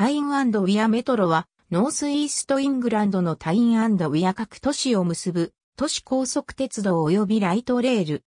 タインウィアメトロは、ノースイーストイングランドのタインウィア各都市を結ぶ、都市高速鉄道及びライトレール。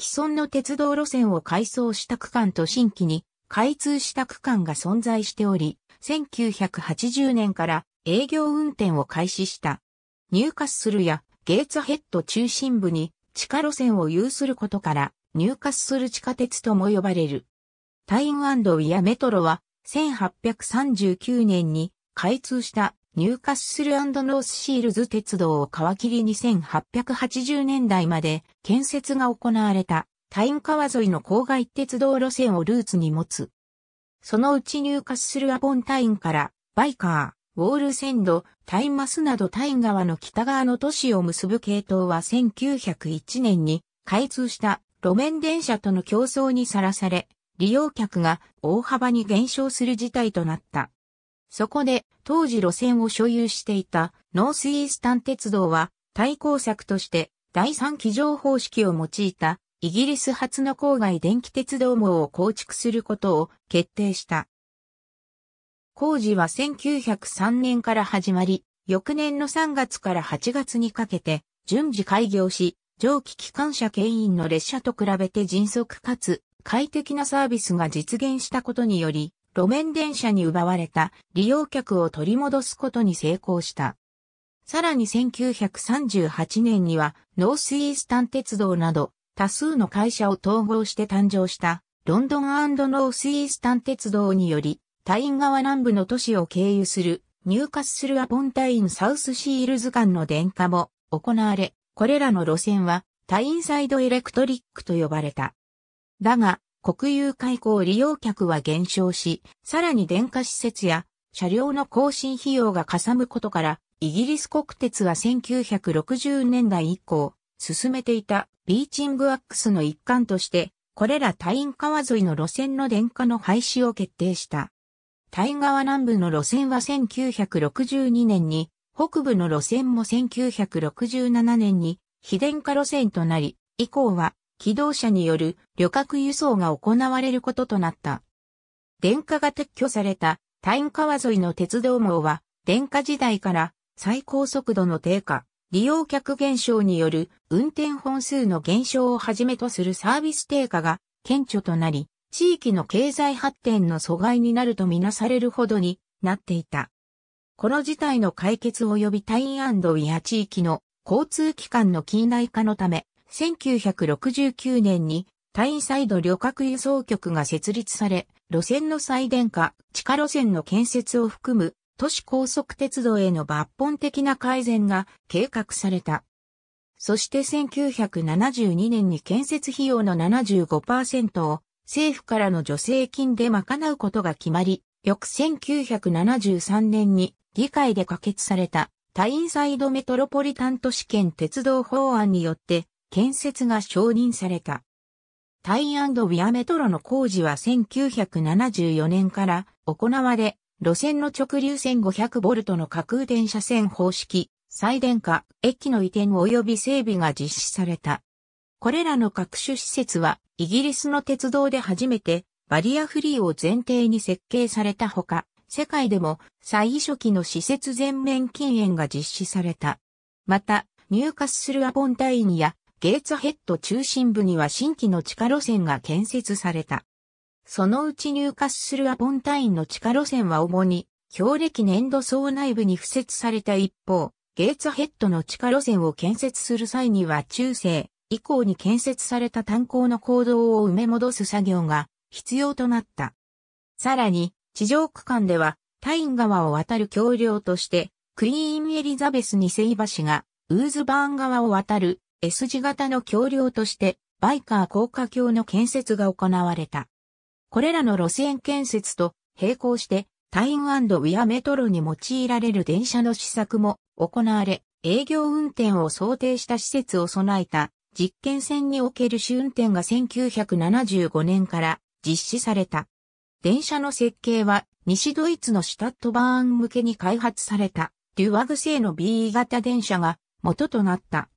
既存の鉄道路線を改装した区間と新規に開通した区間が存在しており、1980年から営業運転を開始した。ニューカッスルやゲーツヘッド中心部に地下路線を有することから、ニューカッスル地下鉄とも呼ばれる。タインウィアメトロは1839年に開通したニューカッスルノースシールズ鉄道を皮切りに1880年代まで建設が行われたタイン川沿いの郊外鉄道路線をルーツに持つ。そのうちニューカッスルアポンタインからバイカー、ウォールセンド、タインマスなどタイン川の北側の都市を結ぶ系統は1901年に開通した路面電車との競争にさらされ、利用客が大幅に減少する事態となった。そこで当時路線を所有していたノースイースタン鉄道は対抗策として第三機乗方式を用いたイギリス初の郊外電気鉄道網を構築することを決定した。工事は1903年から始まり、翌年の3月から8月にかけて順次開業し、蒸気機関車牽引の列車と比べて迅速かつ快適なサービスが実現したことにより、路面電車に奪われた利用客を取り戻すことに成功した。さらに1938年にはノースイースタン鉄道など多数の会社を統合して誕生したロンドンノースイースタン鉄道によりタイン側南部の都市を経由する入ッするアポンタインサウスシールズ間の電化も行われ、これらの路線はタインサイドエレクトリックと呼ばれた。だが、国有開港利用客は減少し、さらに電化施設や車両の更新費用がかさむことから、イギリス国鉄は1960年代以降、進めていたビーチングアックスの一環として、これらタイン川沿いの路線の電化の廃止を決定した。タイン川南部の路線は1962年に、北部の路線も1967年に非電化路線となり、以降は機動車による旅客輸送が行われることとなった。電化が撤去されたタイン川沿いの鉄道網は、電化時代から最高速度の低下、利用客減少による運転本数の減少をはじめとするサービス低下が顕著となり、地域の経済発展の阻害になるとみなされるほどになっていた。この事態の解決及びタインウィア地域の交通機関の近代化のため、1969年にタインサイド旅客輸送局が設立され、路線の再電化、地下路線の建設を含む都市高速鉄道への抜本的な改善が計画された。そして1972年に建設費用の75%を政府からの助成金で賄うことが決まり、翌1973年に議会で可決されたタインサイドメトロポリタン都市圏鉄道法案によって建設が承認された。タイウィアメトロの工事は1974年から行われ、路線の直流線500ボルトの架空電車線方式、再電化、駅の移転及び整備が実施された。これらの各種施設は、イギリスの鉄道で初めてバリアフリーを前提に設計されたほか、世界でも最初期の施設全面禁煙が実施された。また、入荷するアポンタインやゲーツヘッド中心部には新規の地下路線が建設された。そのうち入荷するアポンタインの地下路線は主に、強力粘土層内部に敷設された一方、ゲーツヘッドの地下路線を建設する際には中世以降に建設された炭鉱の行動を埋め戻す作業が必要となった。さらに、地上区間では、タイン川を渡る橋梁として、クイーンエリザベス2世橋がウーズバーン川を渡る S 字型の橋梁として、バイカー高架橋の建設が行われた。これらの路線建設と並行して、タインウィアメトロに用いられる電車の試作も行われ、営業運転を想定した施設を備えた実験線における試運転が1975年から実施された。電車の設計は西ドイツのシュタットバーン向けに開発されたデュワグ製の B 型電車が元となった。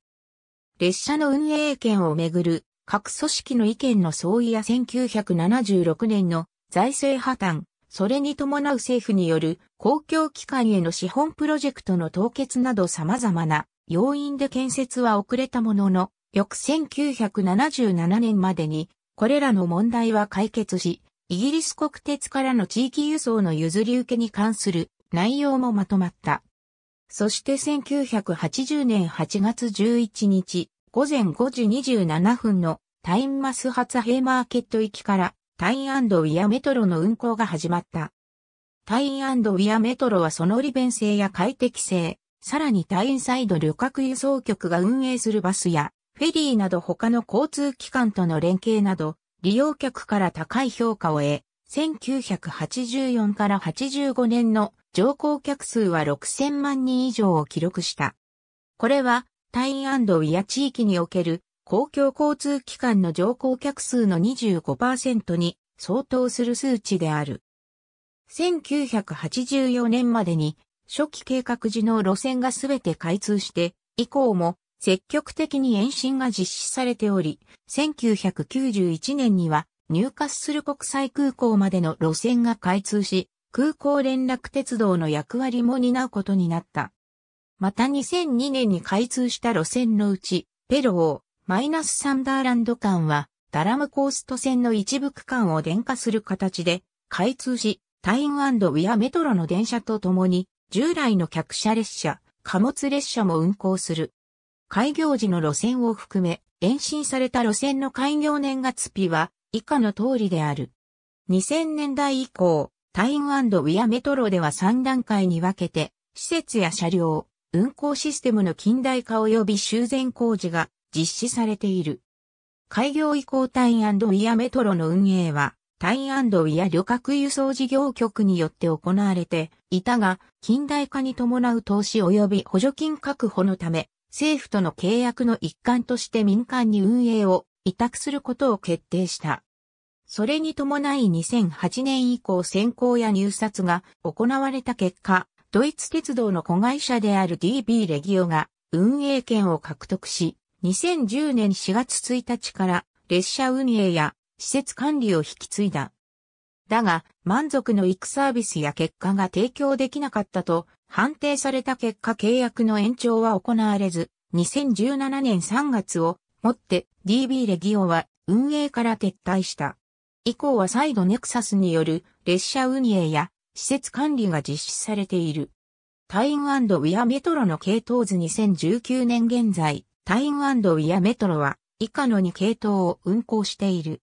列車の運営権をめぐる各組織の意見の相違や1976年の財政破綻、それに伴う政府による公共機関への資本プロジェクトの凍結など様々な要因で建設は遅れたものの、翌1977年までにこれらの問題は解決し、イギリス国鉄からの地域輸送の譲り受けに関する内容もまとまった。そして1980年8月11日、午前5時27分のタインマス発イマーケット行きからタインウィアメトロの運行が始まった。タインウィアメトロはその利便性や快適性、さらにタインサイド旅客輸送局が運営するバスやフェリーなど他の交通機関との連携など、利用客から高い評価を得、1984から85年の乗降客数は6000万人以上を記録した。これは、タイアンドウィア地域における公共交通機関の乗降客数の25%に相当する数値である。1984年までに初期計画時の路線がすべて開通して、以降も積極的に延伸が実施されており、1991年には入荷する国際空港までの路線が開通し、空港連絡鉄道の役割も担うことになった。また2002年に開通した路線のうち、ペロー、マイナスサンダーランド間は、ダラムコースト線の一部区間を電化する形で開通し、タインウィアメトロの電車とともに、従来の客車列車、貨物列車も運行する。開業時の路線を含め、延伸された路線の開業年月日は、以下の通りである。2000年代以降、タインウィアメトロでは3段階に分けて、施設や車両、運行システムの近代化及び修繕工事が実施されている。開業以降タインウィアメトロの運営は、タインウィア旅客輸送事業局によって行われていたが、近代化に伴う投資及び補助金確保のため、政府との契約の一環として民間に運営を委託することを決定した。それに伴い2008年以降選考や入札が行われた結果、ドイツ鉄道の子会社である DB レギオが運営権を獲得し、2010年4月1日から列車運営や施設管理を引き継いだ。だが、満足のいくサービスや結果が提供できなかったと判定された結果契約の延長は行われず、2017年3月をもって DB レギオは運営から撤退した。以降は再度ネクサスによる列車運営や施設管理が実施されている。タインウィアメトロの系統図2019年現在、タインウィアメトロは以下の2系統を運行している。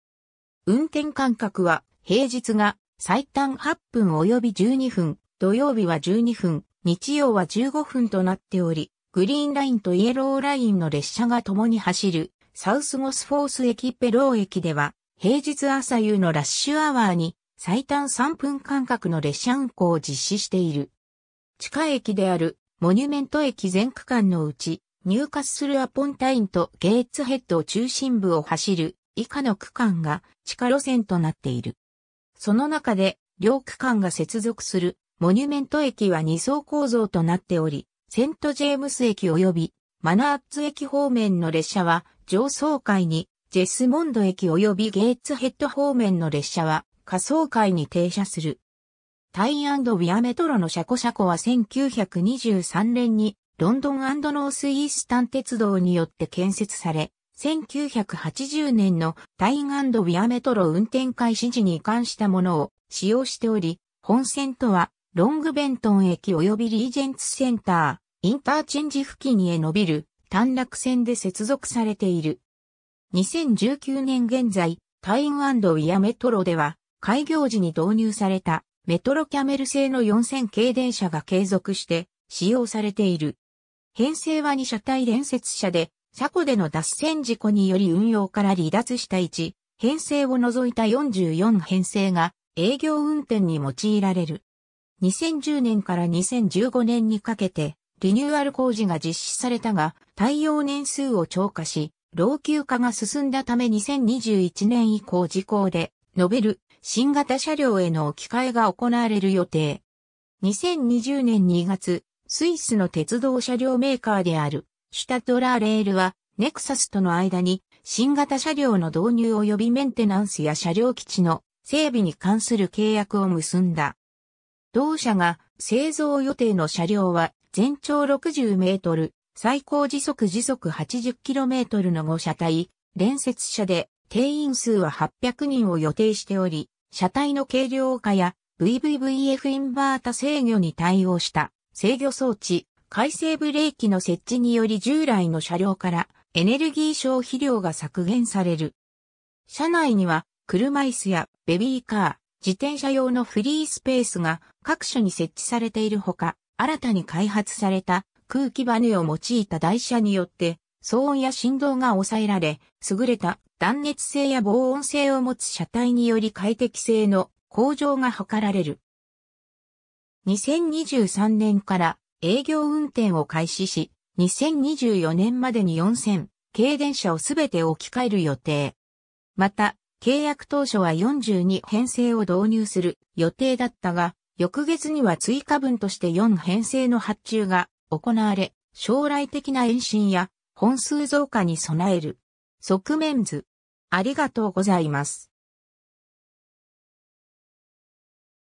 運転間隔は平日が最短8分及び12分、土曜日は12分、日曜は15分となっており、グリーンラインとイエローラインの列車が共に走る、サウスゴスフォース駅ペロー駅では、平日朝夕のラッシュアワーに最短3分間隔の列車運行を実施している。地下駅であるモニュメント駅全区間のうち、入荷するアポンタインとゲーツヘッド中心部を走る以下の区間が地下路線となっている。その中で両区間が接続するモニュメント駅は2層構造となっており、セントジェームス駅及びマナーッツ駅方面の列車は上層階に、ジェスモンド駅及びゲーツヘッド方面の列車は下層階に停車する。タイアンドィアメトロの車庫車庫は1923年にロンドンノースイースタン鉄道によって建設され、1980年のタイガンドィアメトロ運転開始時に移管したものを使用しており、本線とはロングベントン駅及びリージェンツセンター、インターチェンジ付近へ伸びる短絡線で接続されている。2019年現在、タインウィアメトロでは、開業時に導入されたメトロキャメル製の4000系電車が継続して使用されている。編成は2車体連接車で、車庫での脱線事故により運用から離脱した1、編成を除いた44編成が営業運転に用いられる。2010年から2015年にかけて、リニューアル工事が実施されたが、耐用年数を超過し、老朽化が進んだため2021年以降時効で、ノベル、新型車両への置き換えが行われる予定。2020年2月、スイスの鉄道車両メーカーである、シュタトラーレールは、ネクサスとの間に、新型車両の導入及びメンテナンスや車両基地の整備に関する契約を結んだ。同社が製造予定の車両は全長60メートル、最高時速時速8 0トルの5車体、連接車で定員数は800人を予定しており、車体の軽量化や VVVF インバータ制御に対応した制御装置、回生ブレーキの設置により従来の車両からエネルギー消費量が削減される。車内には車椅子やベビーカー、自転車用のフリースペースが各所に設置されているほか、新たに開発された空気バネを用いた台車によって、騒音や振動が抑えられ、優れた断熱性や防音性を持つ車体により快適性の向上が図られる。2023年から営業運転を開始し、2024年までに4000、軽電車をすべて置き換える予定。また、契約当初は42編成を導入する予定だったが、翌月には追加分として4編成の発注が行われ、将来的な延伸や本数増加に備える。側面図。ありがとうございます。